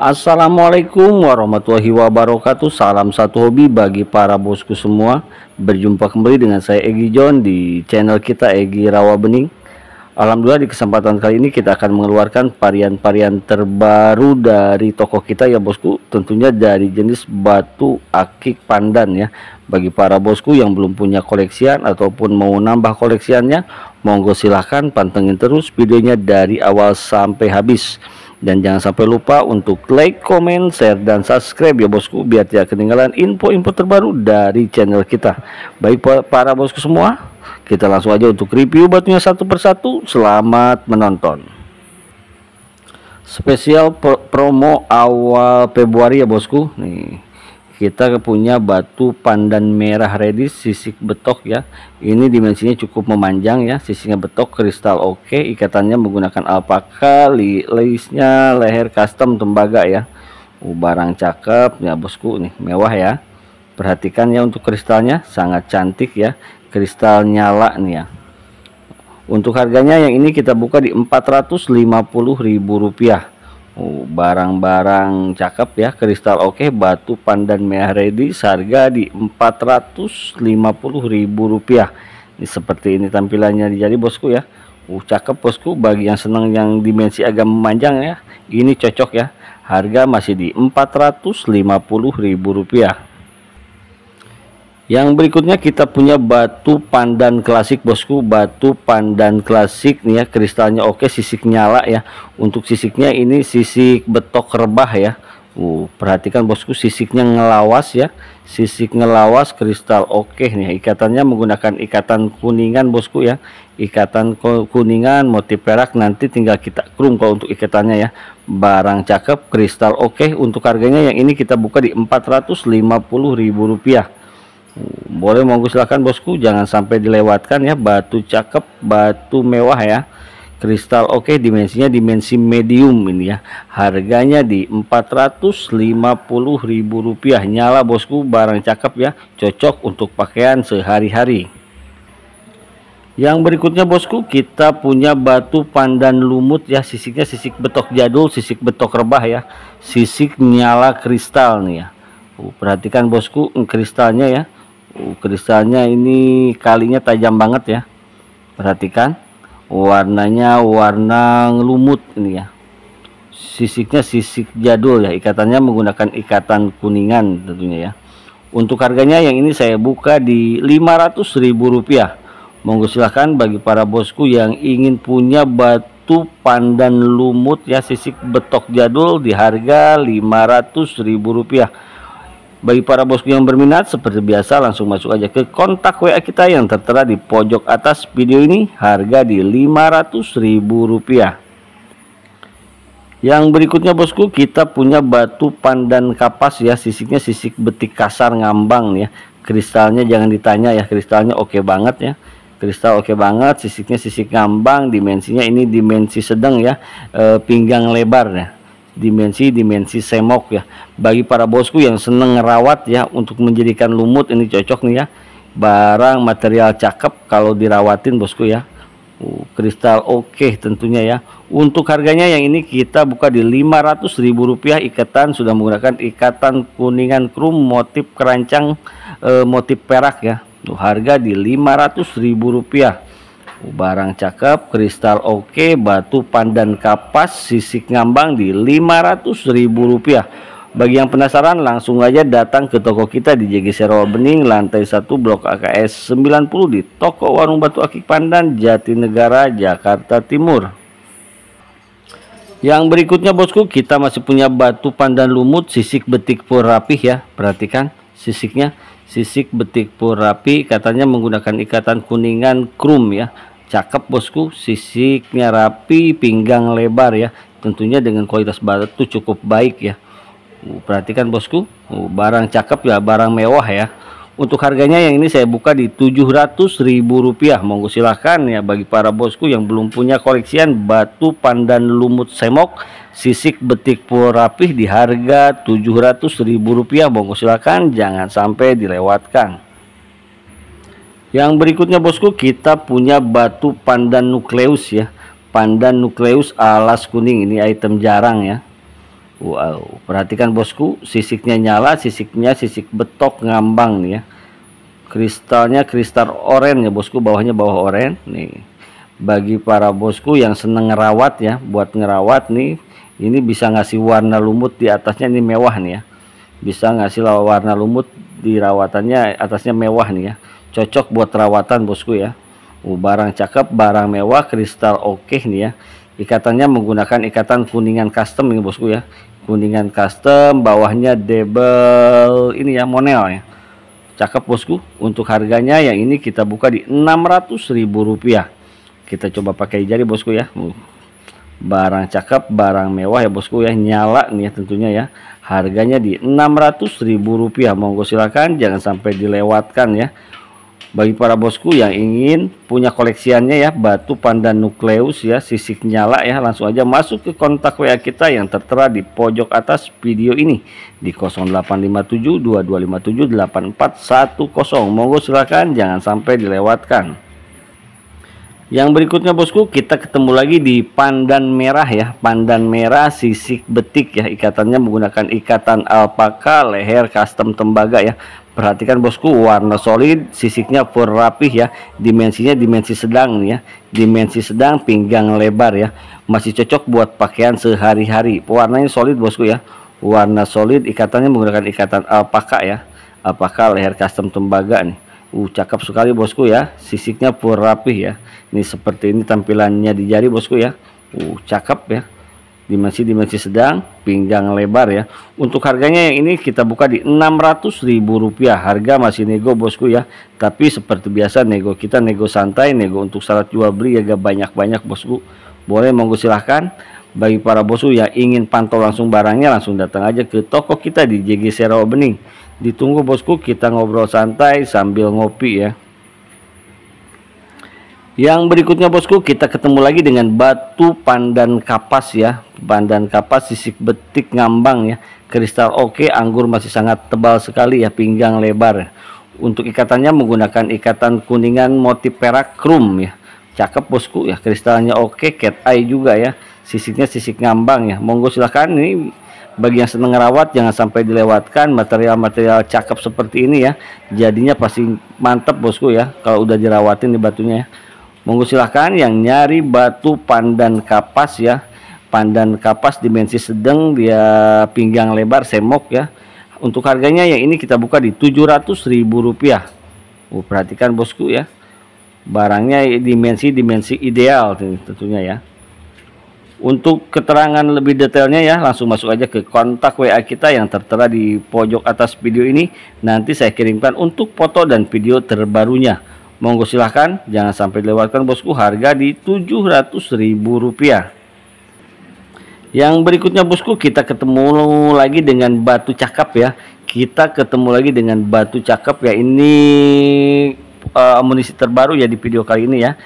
Assalamualaikum warahmatullahi wabarakatuh Salam satu hobi bagi para bosku semua Berjumpa kembali dengan saya Egi John Di channel kita Egi Rawa Bening Alhamdulillah di kesempatan kali ini kita akan mengeluarkan varian-varian terbaru dari toko kita ya bosku Tentunya dari jenis batu akik pandan ya Bagi para bosku yang belum punya koleksian ataupun mau nambah koleksiannya Monggo silahkan pantengin terus videonya dari awal sampai habis dan jangan sampai lupa untuk like, comment, share, dan subscribe ya bosku Biar tidak ketinggalan info-info terbaru dari channel kita Baik para bosku semua Kita langsung aja untuk review batunya satu persatu Selamat menonton Spesial pro promo awal Februari ya bosku Nih kita punya batu pandan merah redis sisik betok ya ini dimensinya cukup memanjang ya sisinya betok kristal oke okay. ikatannya menggunakan alpaka li lace leher custom tembaga ya uh, barang cakep ya bosku nih mewah ya perhatikan ya untuk kristalnya sangat cantik ya kristal nyala nih ya untuk harganya yang ini kita buka di ribu rupiah. Oh, barang-barang cakep ya, kristal oke, okay, batu pandan merah ready, harga di 450.000 rupiah. Ini seperti ini tampilannya jadi bosku ya. Uh, cakep bosku bagi yang senang yang dimensi agak memanjang ya. Ini cocok ya. Harga masih di ribu rupiah. Yang berikutnya kita punya batu pandan klasik bosku, batu pandan klasik nih ya, kristalnya oke, sisik nyala ya. Untuk sisiknya ini sisik betok rebah ya. Uh, perhatikan bosku sisiknya ngelawas ya. Sisik ngelawas kristal oke nih. Ikatannya menggunakan ikatan kuningan bosku ya. Ikatan kuningan motif perak nanti tinggal kita krum kalau untuk ikatannya ya. Barang cakep kristal oke untuk harganya yang ini kita buka di ribu rupiah boleh monggo silahkan bosku jangan sampai dilewatkan ya batu cakep batu mewah ya kristal oke okay, dimensinya dimensi medium ini ya harganya di ribu rupiah nyala bosku barang cakep ya cocok untuk pakaian sehari-hari yang berikutnya bosku kita punya batu pandan lumut ya sisiknya sisik betok jadul sisik betok rebah ya sisik nyala kristal nih ya perhatikan bosku kristalnya ya Uh, kristalnya ini kalinya tajam banget ya. Perhatikan warnanya warna lumut ini ya. Sisiknya sisik jadul ya. Ikatannya menggunakan ikatan kuningan tentunya ya. Untuk harganya yang ini saya buka di rp rupiah. Monggo silahkan bagi para bosku yang ingin punya batu pandan lumut ya sisik betok jadul di harga rp rupiah. Bagi para bosku yang berminat, seperti biasa langsung masuk aja ke kontak WA kita yang tertera di pojok atas video ini. Harga di Rp500.000. Yang berikutnya bosku, kita punya batu pandan kapas ya. Sisiknya sisik betik kasar ngambang ya. Kristalnya jangan ditanya ya, kristalnya oke okay banget ya. Kristal oke okay banget, sisiknya sisik ngambang, dimensinya ini dimensi sedang ya, e, pinggang lebar ya dimensi-dimensi semok ya. Bagi para bosku yang seneng ngerawat ya untuk menjadikan lumut ini cocok nih ya. Barang material cakep kalau dirawatin bosku ya. Uh, kristal oke okay, tentunya ya. Untuk harganya yang ini kita buka di Rp500.000 ikatan sudah menggunakan ikatan kuningan krum motif kerancang e, motif perak ya. Tuh harga di Rp500.000 barang cakep kristal oke okay, batu pandan kapas sisik ngambang di Rp ribu rupiah bagi yang penasaran langsung aja datang ke toko kita di JG Rawa Bening lantai 1 blok AKS 90 di toko warung batu akik pandan Jatinegara Jakarta Timur yang berikutnya bosku kita masih punya batu pandan lumut sisik betik pur rapih ya perhatikan sisiknya sisik betik pur rapi katanya menggunakan ikatan kuningan krum ya cakep bosku sisiknya rapi pinggang lebar ya tentunya dengan kualitas batu tuh cukup baik ya uh, perhatikan bosku uh, barang cakep ya barang mewah ya untuk harganya yang ini saya buka di rp rupiah monggo silahkan ya bagi para bosku yang belum punya koleksian batu pandan lumut semok sisik betik pur rapih di harga rp rupiah monggo silahkan jangan sampai dilewatkan yang berikutnya bosku kita punya batu pandan nukleus ya. Pandan nukleus alas kuning ini item jarang ya. Wow, perhatikan bosku, sisiknya nyala, sisiknya sisik betok ngambang nih ya. Kristalnya kristal oranye ya bosku, bawahnya bawah oranye nih. Bagi para bosku yang seneng ngerawat ya, buat ngerawat nih, ini bisa ngasih warna lumut di atasnya ini mewah nih ya. Bisa ngasih warna lumut di rawatannya atasnya mewah nih ya cocok buat perawatan bosku ya uh, barang cakep barang mewah kristal oke okay nih ya ikatannya menggunakan ikatan kuningan custom ini bosku ya kuningan custom bawahnya double ini ya monel ya cakep bosku untuk harganya yang ini kita buka di 600 ribu rupiah kita coba pakai jari bosku ya uh, barang cakep barang mewah ya bosku ya nyala nih ya tentunya ya harganya di 600 ribu rupiah monggo silakan jangan sampai dilewatkan ya bagi para bosku yang ingin punya koleksiannya ya batu pandan nukleus ya sisik nyala ya langsung aja masuk ke kontak WA kita yang tertera di pojok atas video ini di 085722578410 monggo silakan jangan sampai dilewatkan yang berikutnya bosku kita ketemu lagi di pandan merah ya pandan merah sisik betik ya ikatannya menggunakan ikatan alpaka leher custom tembaga ya Perhatikan bosku, warna solid, sisiknya full rapih ya. Dimensinya dimensi sedang nih ya. Dimensi sedang, pinggang lebar ya. Masih cocok buat pakaian sehari-hari. Warnanya solid bosku ya. Warna solid, ikatannya menggunakan ikatan alpaka ya. Alpaka leher custom tembaga nih. Uh, cakep sekali bosku ya. Sisiknya full rapih ya. Ini seperti ini tampilannya di jari bosku ya. Uh, cakep ya dimensi dimensi sedang pinggang lebar ya untuk harganya yang ini kita buka di 600 ribu rupiah harga masih nego bosku ya tapi seperti biasa nego kita nego santai nego untuk syarat jual beli agak banyak-banyak bosku boleh monggo silahkan bagi para bosku yang ingin pantau langsung barangnya langsung datang aja ke toko kita di JG Serawa Bening ditunggu bosku kita ngobrol santai sambil ngopi ya yang berikutnya bosku kita ketemu lagi dengan batu pandan kapas ya Pandan kapas sisik betik ngambang ya Kristal oke okay, anggur masih sangat tebal sekali ya pinggang lebar Untuk ikatannya menggunakan ikatan kuningan motif perak krum ya Cakep bosku ya kristalnya oke okay, cat eye juga ya Sisiknya sisik ngambang ya Monggo silahkan ini bagi yang senang rawat jangan sampai dilewatkan material-material cakep seperti ini ya jadinya pasti mantep bosku ya kalau udah dirawatin di batunya ya Monggo silahkan yang nyari batu pandan kapas ya. Pandan kapas dimensi sedang dia pinggang lebar semok ya. Untuk harganya yang ini kita buka di Rp700.000. Uh, perhatikan bosku ya. Barangnya dimensi-dimensi ideal tentunya ya. Untuk keterangan lebih detailnya ya langsung masuk aja ke kontak WA kita yang tertera di pojok atas video ini. Nanti saya kirimkan untuk foto dan video terbarunya. Monggo silahkan, jangan sampai dilewatkan bosku harga di Rp700.000. Yang berikutnya bosku kita ketemu lagi dengan batu cakap ya. Kita ketemu lagi dengan batu cakap ya. Ini uh, amunisi terbaru ya di video kali ini ya.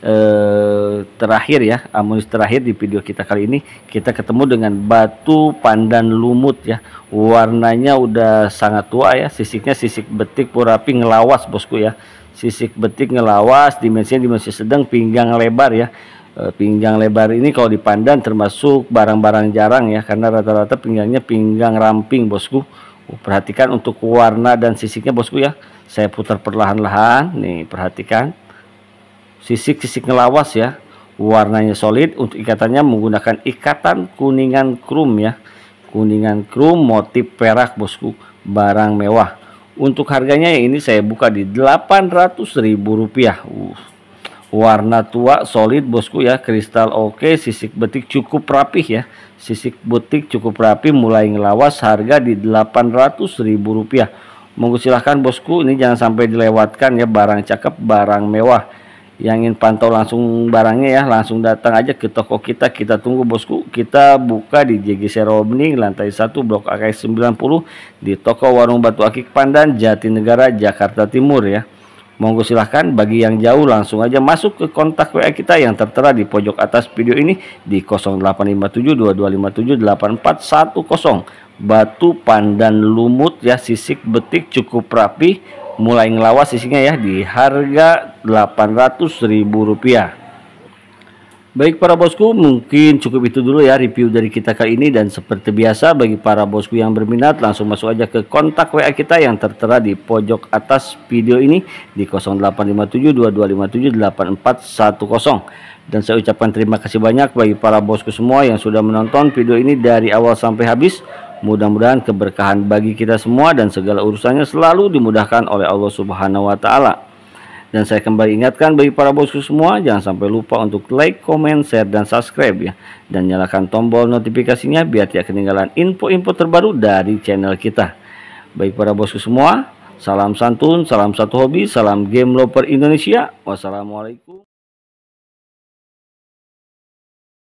Uh, terakhir ya, amunisi terakhir di video kita kali ini kita ketemu dengan batu pandan lumut ya. Warnanya udah sangat tua ya, sisiknya sisik betik purapi ngelawas bosku ya sisik betik ngelawas dimensinya dimensi sedang pinggang lebar ya e, pinggang lebar ini kalau dipandang termasuk barang-barang jarang ya karena rata-rata pinggangnya pinggang ramping bosku oh, perhatikan untuk warna dan sisiknya bosku ya saya putar perlahan-lahan nih perhatikan sisik-sisik ngelawas ya warnanya solid untuk ikatannya menggunakan ikatan kuningan krum ya kuningan krum motif perak bosku barang mewah untuk harganya yang ini saya buka di rp rupiah. Uh, warna tua solid bosku ya, kristal oke, okay, sisik betik cukup rapih ya. Sisik betik cukup rapi mulai ngelawas harga di Rp800.000. Monggo silahkan bosku, ini jangan sampai dilewatkan ya barang cakep, barang mewah yang ingin pantau langsung barangnya ya langsung datang aja ke toko kita kita tunggu bosku kita buka di JGC Robning lantai 1 blok AK 90 di toko warung Batu Akik Pandan Jatinegara Jakarta Timur ya Monggo silahkan bagi yang jauh langsung aja masuk ke kontak WA kita yang tertera di pojok atas video ini di 085722578410. Batu pandan lumut ya sisik betik cukup rapi mulai ngelawas sisinya ya di harga rp rupiah Baik para bosku, mungkin cukup itu dulu ya review dari kita kali ini dan seperti biasa bagi para bosku yang berminat langsung masuk aja ke kontak WA kita yang tertera di pojok atas video ini di 085722578410. Dan saya ucapkan terima kasih banyak bagi para bosku semua yang sudah menonton video ini dari awal sampai habis. Mudah-mudahan keberkahan bagi kita semua dan segala urusannya selalu dimudahkan oleh Allah Subhanahu wa taala. Dan saya kembali ingatkan bagi para bosku semua, jangan sampai lupa untuk like, comment, share, dan subscribe ya. Dan nyalakan tombol notifikasinya biar tidak ketinggalan info-info terbaru dari channel kita. Baik para bosku semua, salam santun, salam satu hobi, salam game lover Indonesia. Wassalamualaikum.